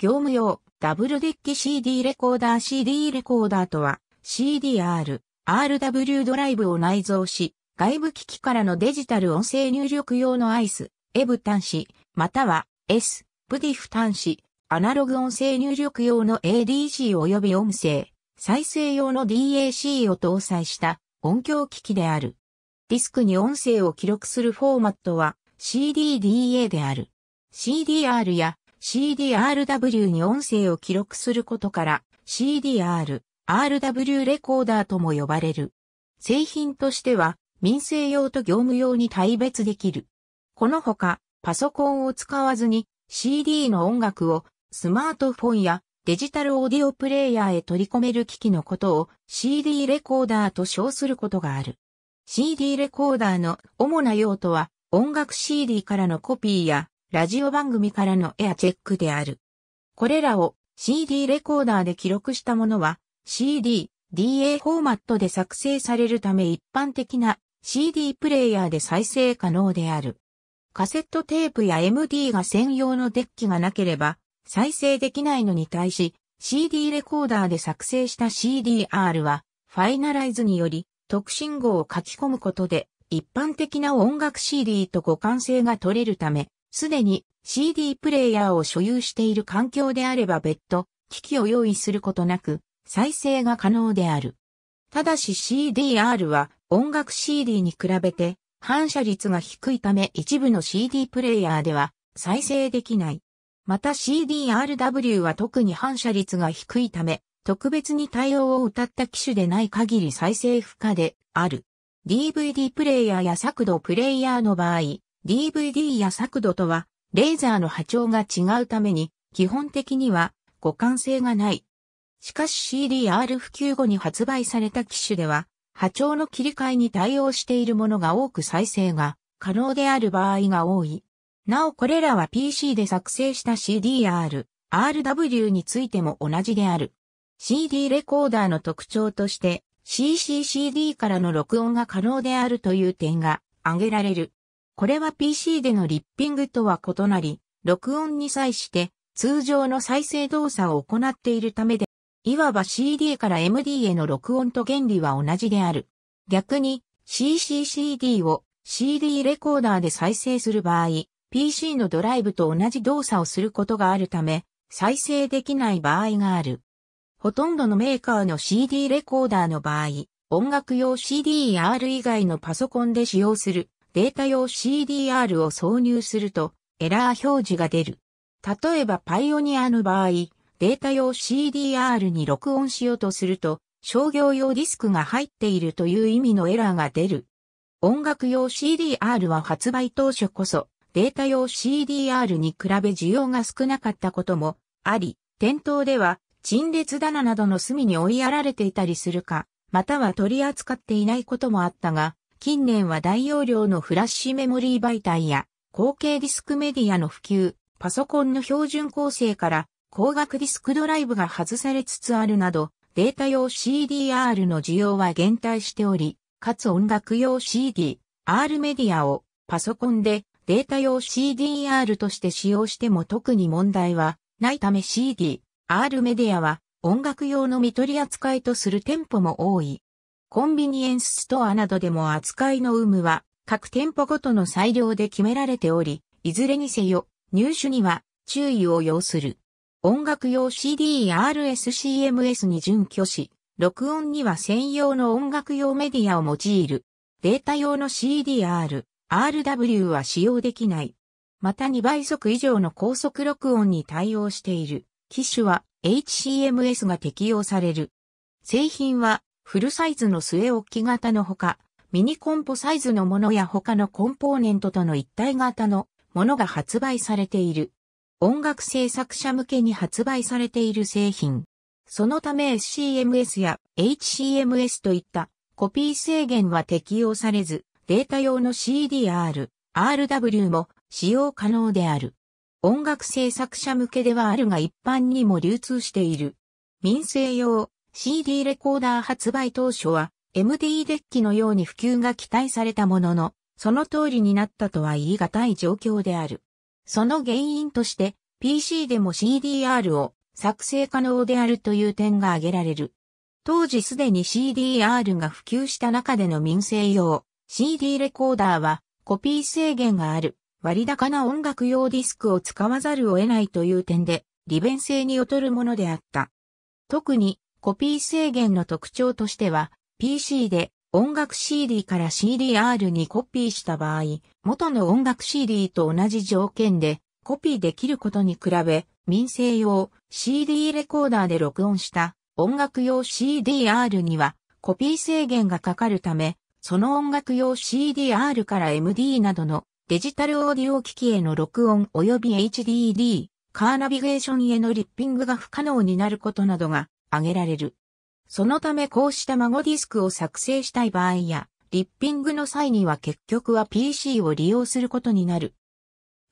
業務用、ダブルデッキ CD レコーダー CD レコーダーとは、CDR、RW ドライブを内蔵し、外部機器からのデジタル音声入力用の ICE、EV 端子、または S、PDIF 端子、アナログ音声入力用の ADC 及び音声、再生用の DAC を搭載した音響機器である。ディスクに音声を記録するフォーマットは CDDA である。CDR や CDRW に音声を記録することから CDR、RW レコーダーとも呼ばれる。製品としては民生用と業務用に対別できる。このほかパソコンを使わずに CD の音楽をスマートフォンやデジタルオーディオプレイヤーへ取り込める機器のことを CD レコーダーと称することがある。CD レコーダーの主な用途は音楽 CD からのコピーやラジオ番組からのエアチェックである。これらを CD レコーダーで記録したものは CD、DA フォーマットで作成されるため一般的な CD プレイヤーで再生可能である。カセットテープや MD が専用のデッキがなければ再生できないのに対し CD レコーダーで作成した CDR はファイナライズにより特信号を書き込むことで一般的な音楽 CD と互換性が取れるためすでに CD プレイヤーを所有している環境であれば別途機器を用意することなく再生が可能である。ただし CDR は音楽 CD に比べて反射率が低いため一部の CD プレイヤーでは再生できない。また CDRW は特に反射率が低いため特別に対応を謳った機種でない限り再生不可である。DVD プレイヤーや作動プレイヤーの場合、DVD や作度とは、レーザーの波長が違うために、基本的には互換性がない。しかし CDR 普及後に発売された機種では、波長の切り替えに対応しているものが多く再生が可能である場合が多い。なおこれらは PC で作成した CDR、RW についても同じである。CD レコーダーの特徴として CCCD からの録音が可能であるという点が挙げられる。これは PC でのリッピングとは異なり、録音に際して通常の再生動作を行っているためで、いわば CD から MD への録音と原理は同じである。逆に CCCD を CD レコーダーで再生する場合、PC のドライブと同じ動作をすることがあるため、再生できない場合がある。ほとんどのメーカーの CD レコーダーの場合、音楽用 CDR 以外のパソコンで使用するデータ用 CDR を挿入するとエラー表示が出る。例えばパイオニアの場合、データ用 CDR に録音しようとすると、商業用ディスクが入っているという意味のエラーが出る。音楽用 CDR は発売当初こそ、データ用 CDR に比べ需要が少なかったこともあり、店頭では陳列棚などの隅に追いやられていたりするか、または取り扱っていないこともあったが、近年は大容量のフラッシュメモリー媒体や、後継ディスクメディアの普及、パソコンの標準構成から光学ディスクドライブが外されつつあるなど、データ用 CDR の需要は減退しており、かつ音楽用 CD、R メディアをパソコンでデータ用 CDR として使用しても特に問題はないため CD、R メディアは音楽用の見取り扱いとする店舗も多い。コンビニエンスストアなどでも扱いの有無は各店舗ごとの裁量で決められており、いずれにせよ、入手には注意を要する。音楽用 CD RSCMS に準拠し、録音には専用の音楽用メディアを用いる。データ用の CDR、RW は使用できない。また2倍速以上の高速録音に対応している。機種は HCMS が適用される。製品はフルサイズの末置き型のほか、ミニコンポサイズのものや他のコンポーネントとの一体型のものが発売されている。音楽制作者向けに発売されている製品。そのため s CMS や HCMS といったコピー制限は適用されず、データ用の CDR、RW も使用可能である。音楽制作者向けではあるが一般にも流通している。民生用、CD レコーダー発売当初は MD デッキのように普及が期待されたものの、その通りになったとは言い難い状況である。その原因として PC でも CDR を作成可能であるという点が挙げられる。当時すでに CDR が普及した中での民生用 CD レコーダーはコピー制限がある割高な音楽用ディスクを使わざるを得ないという点で利便性に劣るものであった。特にコピー制限の特徴としては、PC で音楽 CD から CDR にコピーした場合、元の音楽 CD と同じ条件でコピーできることに比べ、民生用 CD レコーダーで録音した音楽用 CDR にはコピー制限がかかるため、その音楽用 CDR から MD などのデジタルオーディオ機器への録音及び HDD、カーナビゲーションへのリッピングが不可能になることなどが挙げられる。そのためこうした孫ディスクを作成したい場合や、リッピングの際には結局は PC を利用することになる。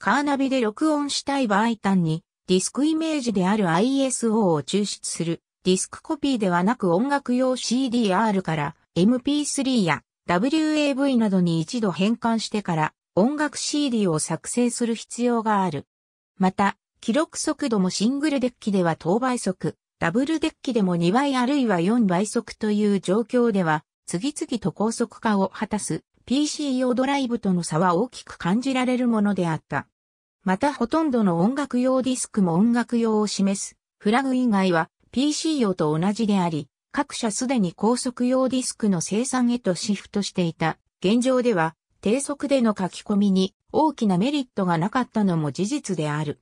カーナビで録音したい場合単に、ディスクイメージである ISO を抽出する、ディスクコピーではなく音楽用 CDR から MP3 や WAV などに一度変換してから音楽 CD を作成する必要がある。また、記録速度もシングルデッキでは等倍速、ダブルデッキでも2倍あるいは4倍速という状況では、次々と高速化を果たす PC 用ドライブとの差は大きく感じられるものであった。またほとんどの音楽用ディスクも音楽用を示すフラグ以外は PC 用と同じであり、各社すでに高速用ディスクの生産へとシフトしていた。現状では低速での書き込みに大きなメリットがなかったのも事実である。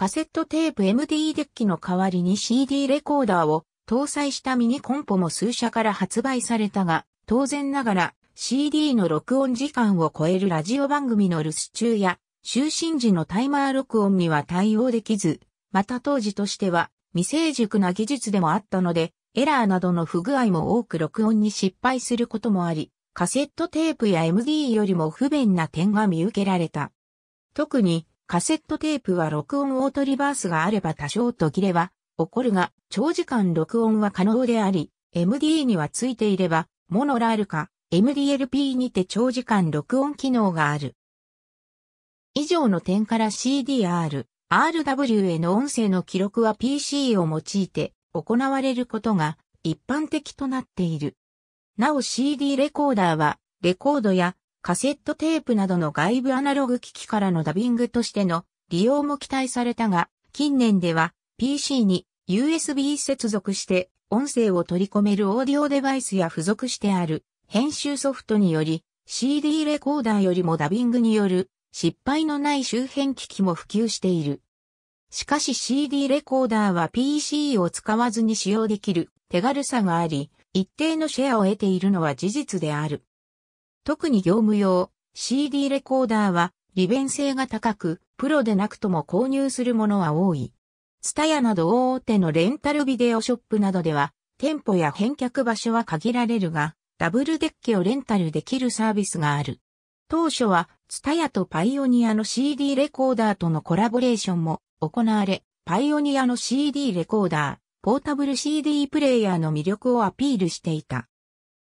カセットテープ MD デッキの代わりに CD レコーダーを搭載したミニコンポも数社から発売されたが、当然ながら CD の録音時間を超えるラジオ番組の留守中や就寝時のタイマー録音には対応できず、また当時としては未成熟な技術でもあったので、エラーなどの不具合も多く録音に失敗することもあり、カセットテープや MD よりも不便な点が見受けられた。特にカセットテープは録音オートリバースがあれば多少途切れは起こるが、長時間録音は可能であり、MD にはついていれば、モノラルか MDLP にて長時間録音機能がある。以上の点から CDR、RW への音声の記録は PC を用いて行われることが一般的となっている。なお CD レコーダーはレコードやカセットテープなどの外部アナログ機器からのダビングとしての利用も期待されたが、近年では PC に USB 接続して音声を取り込めるオーディオデバイスや付属してある編集ソフトにより CD レコーダーよりもダビングによる失敗のない周辺機器も普及している。しかし CD レコーダーは PC を使わずに使用できる手軽さがあり、一定のシェアを得ているのは事実である。特に業務用 CD レコーダーは利便性が高く、プロでなくとも購入するものは多い。ツタヤなど大手のレンタルビデオショップなどでは、店舗や返却場所は限られるが、ダブルデッキをレンタルできるサービスがある。当初は、ツタヤとパイオニアの CD レコーダーとのコラボレーションも行われ、パイオニアの CD レコーダー、ポータブル CD プレイヤーの魅力をアピールしていた。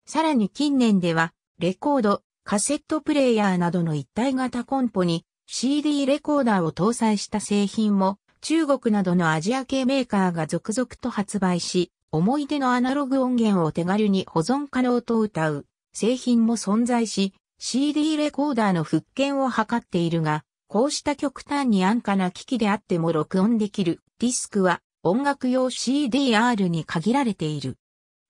さらに近年では、レコード、カセットプレイヤーなどの一体型コンポに CD レコーダーを搭載した製品も中国などのアジア系メーカーが続々と発売し、思い出のアナログ音源を手軽に保存可能と歌う製品も存在し、CD レコーダーの復権を図っているが、こうした極端に安価な機器であっても録音できるディスクは音楽用 CDR に限られている。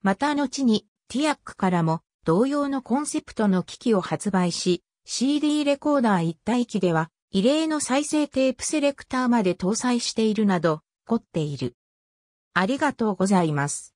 また後にティアックからも同様のコンセプトの機器を発売し、CD レコーダー一体機では、異例の再生テープセレクターまで搭載しているなど、凝っている。ありがとうございます。